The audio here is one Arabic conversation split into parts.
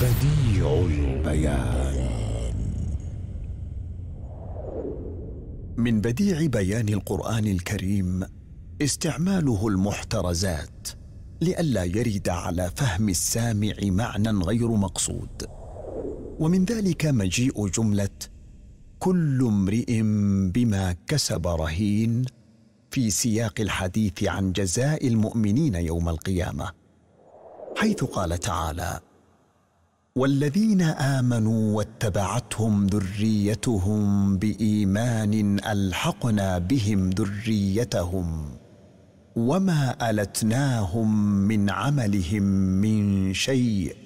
بديع البيان من بديع بيان القران الكريم استعماله المحترزات لئلا يرد على فهم السامع معنى غير مقصود ومن ذلك مجيء جمله كل امرئ بما كسب رهين في سياق الحديث عن جزاء المؤمنين يوم القيامه حيث قال تعالى والذين امنوا واتبعتهم ذريتهم بايمان الحقنا بهم ذريتهم وما التناهم من عملهم من شيء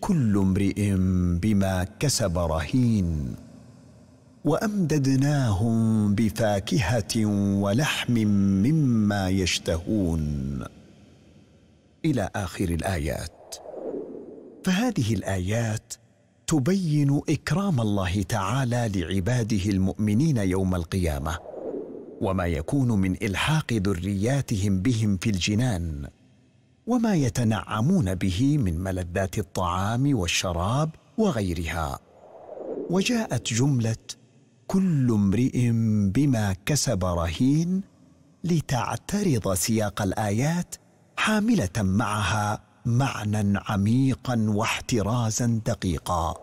كل امرئ بما كسب رهين وامددناهم بفاكهه ولحم مما يشتهون الى اخر الايات فهذه الايات تبين اكرام الله تعالى لعباده المؤمنين يوم القيامه وما يكون من الحاق ذرياتهم بهم في الجنان وما يتنعمون به من ملذات الطعام والشراب وغيرها وجاءت جمله كل امرئ بما كسب رهين لتعترض سياق الايات حامله معها معنى عميقا واحترازا دقيقا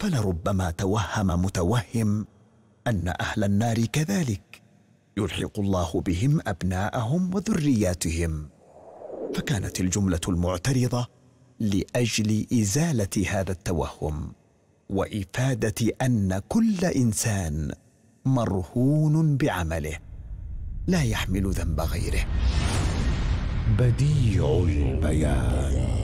فلربما توهم متوهم ان اهل النار كذلك يلحق الله بهم ابناءهم وذرياتهم فكانت الجمله المعترضه لاجل ازاله هذا التوهم وافاده ان كل انسان مرهون بعمله لا يحمل ذنب غيره بديع البيان